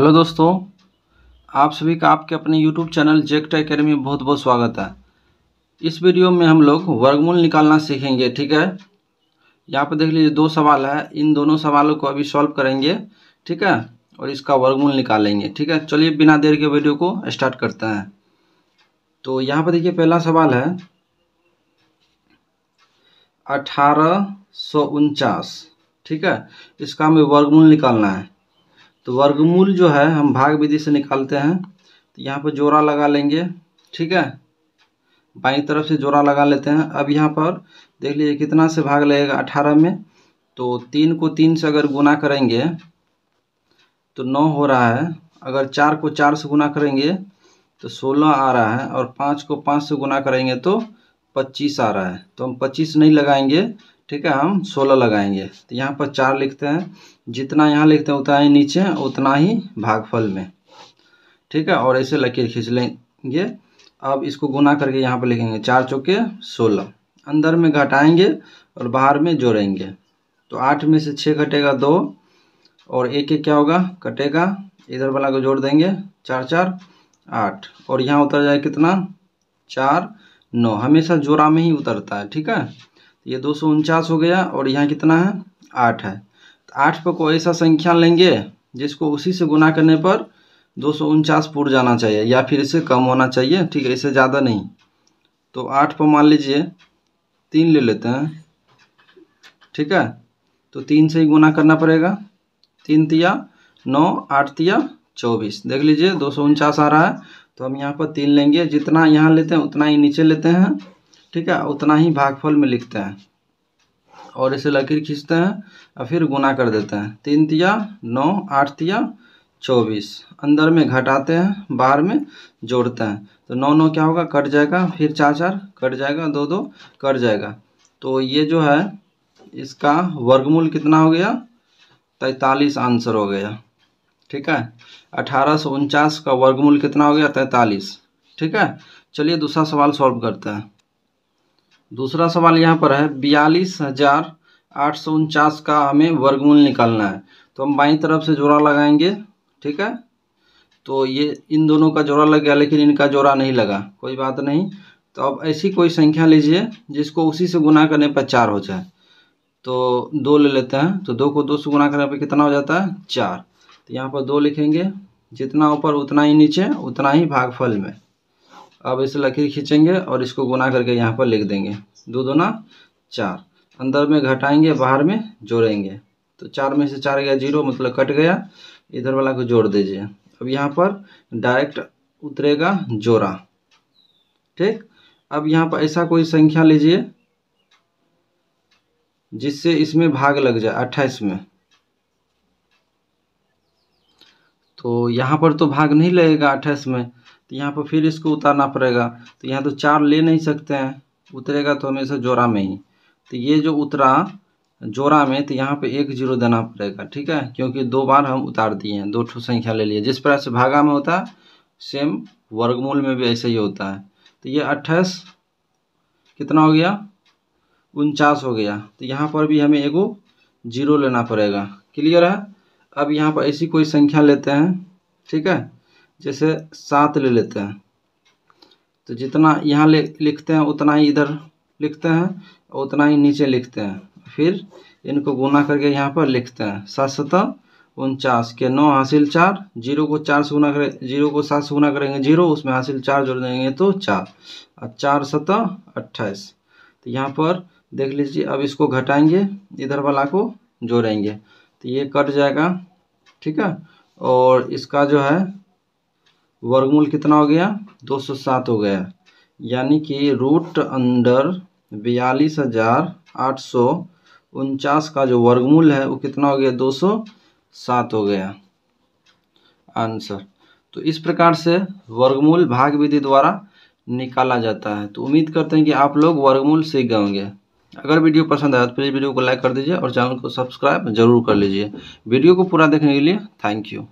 hello दोस्तों आप सभी का आपके अपने यूट्यूब चैनल जेक्ट अकेडमी में बहुत बहुत स्वागत है इस वीडियो में हम लोग वर्गमूल निकालना सीखेंगे ठीक है यहाँ पर देख लीजिए दो सवाल है इन दोनों सवालों को अभी सॉल्व करेंगे ठीक है और इसका वर्गमूल निकालेंगे ठीक है चलिए बिना देर के वीडियो को स्टार्ट करते हैं तो यहाँ पर देखिए पहला सवाल है अठारह ठीक है इसका हमें वर्गमूल निकालना है तो वर्गमूल जो है हम भाग विधि से निकालते हैं तो यहाँ पर जोड़ा लगा लेंगे ठीक है बाई तरफ से जोड़ा लगा लेते हैं अब यहाँ पर देख लीजिए कितना से भाग लगेगा अठारह में तो तीन को तीन से अगर गुना करेंगे तो नौ हो रहा है अगर चार को चार से गुना करेंगे तो सोलह आ रहा है और पाँच को पाँच से गुना करेंगे तो पच्चीस आ रहा है तो हम पच्चीस नहीं लगाएंगे ठीक है हम सोलह लगाएंगे तो यहाँ पर चार लिखते हैं जितना यहाँ लिखते हैं उतना ही नीचे उतना ही भागफल में ठीक है और ऐसे लकीर खींच लेंगे अब इसको गुना करके यहाँ पर लिखेंगे चार चौके सोलह अंदर में घटाएंगे और बाहर में जोड़ेंगे तो आठ में से छः घटेगा दो और एक एक क्या होगा कटेगा इधर वाला को जोड़ देंगे चार चार आठ और यहाँ उतर जाए कितना चार नौ हमेशा जोड़ा में ही उतरता है ठीक है तो ये दो सौ उनचास हो गया और यहाँ कितना है आठ है तो आठ पर कोई ऐसा संख्या लेंगे जिसको उसी से गुना करने पर दो सौ उनचास पूर जाना चाहिए या फिर इसे कम होना चाहिए ठीक है इसे ज़्यादा नहीं तो आठ पर मान लीजिए तीन ले लेते हैं ठीक है तो तीन से ही गुना करना पड़ेगा तीन तिया नौ आठ तिया चौबीस देख लीजिए दो सौ उनचास आ रहा है तो हम यहाँ पर तीन लेंगे जितना यहाँ लेते हैं उतना ही नीचे लेते हैं ठीक है उतना ही भागफल में लिखते हैं और इसे लकीर खींचते हैं और फिर गुना कर देते हैं तीन तिया नौ आठ तिया चौबीस अंदर में घटाते हैं बार में जोड़ते हैं तो नौ नौ क्या होगा कट जाएगा फिर चार चार कट जाएगा दो दो कट जाएगा तो ये जो है इसका वर्गमूल कितना हो गया तैतालीस आंसर हो गया ठीक है अठारह सौ उनचास का वर्गमूल कितना हो गया तैतालीस ठीक है चलिए दूसरा सवाल सॉल्व करते हैं दूसरा सवाल यहाँ पर है बयालीस हजार आठ सौ उनचास का हमें वर्गमूल निकालना है तो हम बाई तरफ से जोड़ा लगाएंगे ठीक है तो ये इन दोनों का जोड़ा लग गया लेकिन इनका जोड़ा नहीं लगा कोई बात नहीं तो अब ऐसी कोई संख्या लीजिए जिसको उसी से गुना करने पर चार हो जाए तो दो ले लेते हैं तो दो को दो से गुना करने पर कितना हो जाता है चार तो यहाँ पर दो लिखेंगे जितना ऊपर उतना ही नीचे उतना ही भागफल में अब इसे लकीर खींचेंगे और इसको गुना करके यहाँ पर लिख देंगे दो दोना चार अंदर में घटाएंगे बाहर में जोड़ेंगे तो चार में से चार गया जीरो मतलब कट गया इधर वाला को जोड़ दीजिए अब यहाँ पर डायरेक्ट उतरेगा जोड़ा ठीक अब यहाँ पर ऐसा कोई संख्या लीजिए जिससे इसमें भाग लग जाए अट्ठाईस में तो यहाँ पर तो भाग नहीं लगेगा अट्ठाईस में तो यहाँ पर फिर इसको उतारना पड़ेगा तो यहाँ तो चार ले नहीं सकते हैं उतरेगा तो हमेशा जोरा में ही तो ये जो उतरा जोरा में तो यहाँ पे एक जीरो देना पड़ेगा ठीक है क्योंकि दो बार हम उतार दिए हैं दो ठो संख्या ले लिए जिस प्रकार से भागा में होता है सेम वर्गमूल में भी ऐसे ही होता है तो ये अट्ठाईस कितना हो गया उनचास हो गया तो यहाँ पर भी हमें एगो जीरो लेना पड़ेगा क्लियर है अब यहाँ पर ऐसी कोई संख्या लेते हैं ठीक है जैसे सात ले लेते हैं तो जितना यहाँ ले लिखते हैं उतना ही इधर लिखते हैं और उतना ही नीचे लिखते हैं फिर इनको गुना करके यहाँ पर लिखते हैं सात सतह उनचास के नौ हासिल चार जीरो को चार से गुना करें जीरो को सात से गुना करेंगे जीरो उसमें हासिल चार जोड़ देंगे तो चार और चार सतह अट्ठाईस तो यहाँ पर देख लीजिए अब इसको घटाएंगे इधर वाला को जोड़ेंगे तो ये कट जाएगा ठीक है और इसका जो है वर्गमूल कितना हो गया 207 हो गया यानी कि रूट अंडर बयालीस हज़ार आठ सौ उनचास का जो वर्गमूल है वो कितना हो गया 207 हो गया आंसर तो इस प्रकार से वर्गमूल भाग विधि द्वारा निकाला जाता है तो उम्मीद करते हैं कि आप लोग वर्गमूल सीख गए होंगे अगर वीडियो पसंद आया तो प्लीज़ वीडियो को लाइक कर दीजिए और चैनल को सब्सक्राइब जरूर कर लीजिए वीडियो को पूरा देखने के लिए थैंक यू